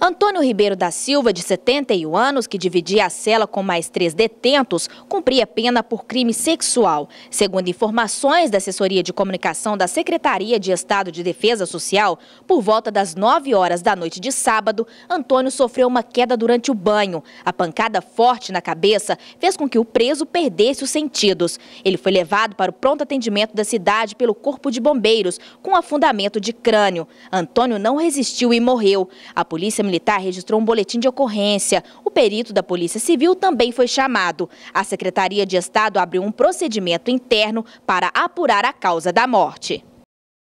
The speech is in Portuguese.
Antônio Ribeiro da Silva, de 71 anos, que dividia a cela com mais três detentos, cumpria pena por crime sexual. Segundo informações da assessoria de comunicação da Secretaria de Estado de Defesa Social, por volta das 9 horas da noite de sábado, Antônio sofreu uma queda durante o banho. A pancada forte na cabeça fez com que o preso perdesse os sentidos. Ele foi levado para o pronto atendimento da cidade pelo Corpo de Bombeiros, com afundamento de crânio. Antônio não resistiu e morreu. A polícia Militar registrou um boletim de ocorrência. O perito da Polícia Civil também foi chamado. A Secretaria de Estado abriu um procedimento interno para apurar a causa da morte.